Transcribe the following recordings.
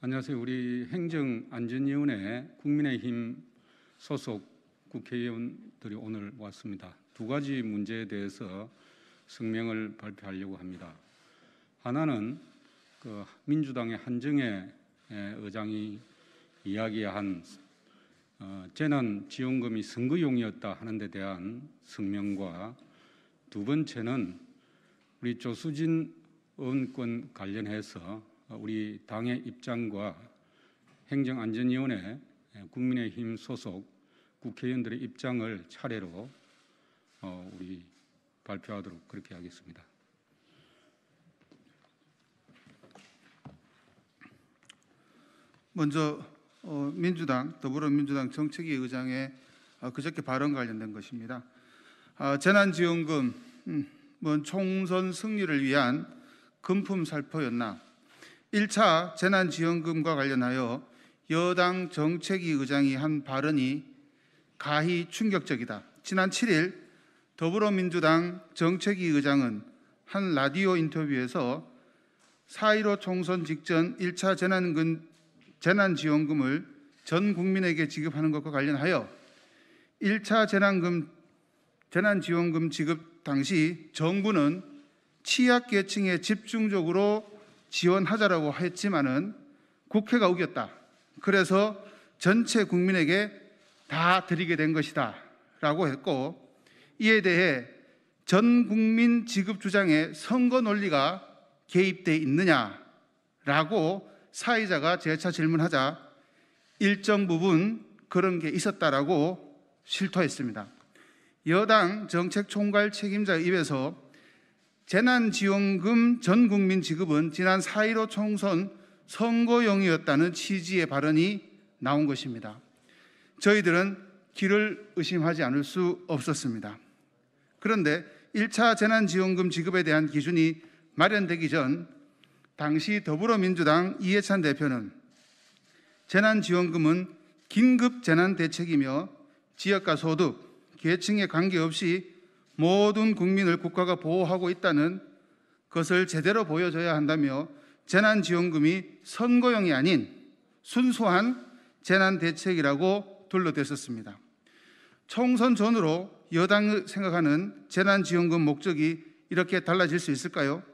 안녕하세요. 우리 행정 안전위원회 국민의힘 소속 국회의원들이 오늘 왔습니다. 두 가지 문제에 대해서 성명을 발표하려고 합니다. 하나는 그 민주당의 한정혜 의장이 이야기한 어, 재난 지원금이 선거용이었다 하는 데 대한 성명과 두 번째는 우리 조수진 의원권 관련해서 어, 우리 당의 입장과 행정안전위원회 예, 국민의힘 소속 국회의원들의 입장을 차례로 어, 우리 발표하도록 그렇게 하겠습니다. 먼저 어, 민주당 더불어민주당 정책위 의장의 그저께 발언 관련된 것입니다. 아, 재난지원금, 음, 뭐 총선 승리를 위한 금품 살포였나 1차 재난지원금과 관련하여 여당 정책위 의장이 한 발언이 가히 충격적이다. 지난 7일 더불어민주당 정책위 의장은 한 라디오 인터뷰에서 4.15 총선 직전 1차 재난금, 재난지원금을 전 국민에게 지급하는 것과 관련하여 1차 재난금, 재난지원금 지급 당시 정부는 취약계층에 집중적으로 지원하자라고 했지만은 국회가 우겼다. 그래서 전체 국민에게 다 드리게 된 것이다. 라고 했고 이에 대해 전 국민 지급 주장에 선거 논리가 개입돼 있느냐라고 사회자가 재차 질문하자 일정 부분 그런 게 있었다라고 실토했습니다. 여당 정책 총괄 책임자 입에서 재난지원금 전 국민 지급은 지난 4.15 총선 선거용이었다는 취지의 발언이 나온 것입니다. 저희들은 길을 의심하지 않을 수 없었습니다. 그런데 1차 재난지원금 지급에 대한 기준이 마련되기 전 당시 더불어민주당 이해찬 대표는 재난지원금은 긴급 재난대책이며 지역과 소득, 계층에 관계없이 모든 국민을 국가가 보호하고 있다는 것을 제대로 보여줘야 한다며 재난지원금이 선거용이 아닌 순수한 재난대책이라고 둘러댔었습니다. 총선 전으로 여당 생각하는 재난지원금 목적이 이렇게 달라질 수 있을까요?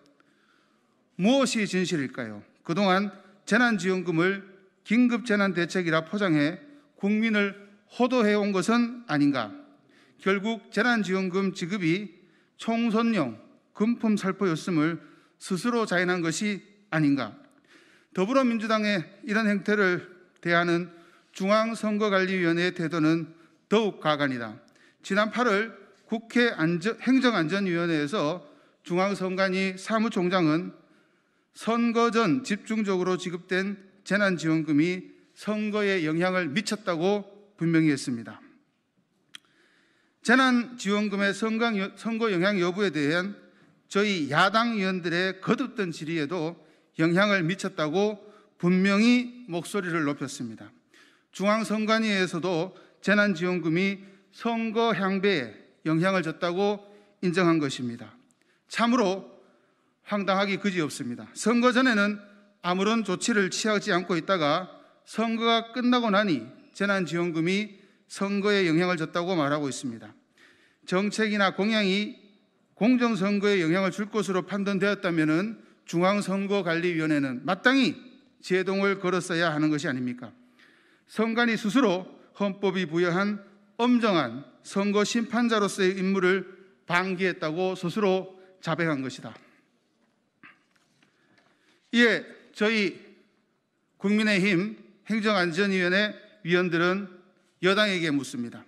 무엇이 진실일까요? 그동안 재난지원금을 긴급재난대책이라 포장해 국민을 호도해 온 것은 아닌가? 결국 재난지원금 지급이 총선용 금품 살포였음을 스스로 자인한 것이 아닌가. 더불어민주당의 이런 행태를 대하는 중앙선거관리위원회의 태도는 더욱 가관이다. 지난 8월 국회 안전, 행정안전위원회에서 중앙선관위 사무총장은 선거 전 집중적으로 지급된 재난지원금이 선거에 영향을 미쳤다고 분명히 했습니다. 재난지원금의 선거 영향 여부에 대한 저희 야당 의원들의 거듭된 질의에도 영향을 미쳤다고 분명히 목소리를 높였습니다. 중앙선관위에서도 재난지원금이 선거 향배에 영향을 줬다고 인정한 것입니다. 참으로 황당하기 그지없습니다. 선거 전에는 아무런 조치를 취하지 않고 있다가 선거가 끝나고 나니 재난지원금이 선거에 영향을 줬다고 말하고 있습니다. 정책이나 공약이 공정선거에 영향을 줄 것으로 판단되었다면 중앙선거관리위원회는 마땅히 제동을 걸었어야 하는 것이 아닙니까? 선관위 스스로 헌법이 부여한 엄정한 선거 심판자로서의 임무를 방기했다고 스스로 자백한 것이다. 이에 저희 국민의힘 행정안전위원회 위원들은 여당에게 묻습니다.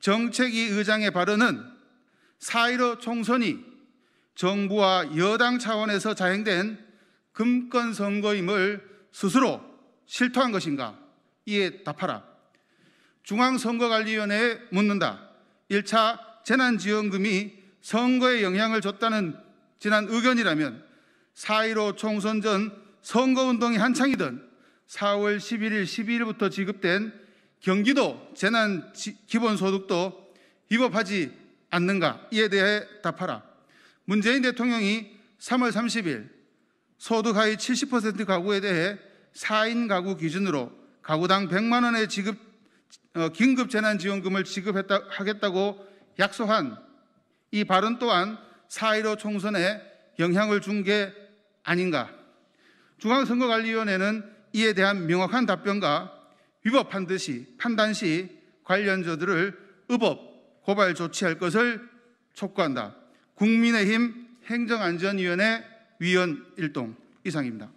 정책위 의장의 발언은 사1로 총선이 정부와 여당 차원에서 자행된 금권 선거임을 스스로 실토한 것인가? 이에 답하라. 중앙선거관리위원회에 묻는다. 1차 재난지원금이 선거에 영향을 줬다는 지난 의견이라면 4.15 총선 전 선거운동이 한창이던 4월 11일, 12일부터 지급된 경기도 재난 기본소득도 위법하지 않는가? 이에 대해 답하라. 문재인 대통령이 3월 30일 소득 하위 70% 가구에 대해 4인 가구 기준으로 가구당 100만 원의 지급 어, 긴급 재난 지원금을 지급했다 하겠다고 약속한 이 발언 또한 4.15 총선에 영향을 준 게 아닌가. 중앙선거관리위원회는 이에 대한 명확한 답변과 위법한 듯이 판단 시 관련자들을 의법 고발 조치할 것을 촉구한다. 국민의힘 행정안전위원회 위원 일동 이상입니다.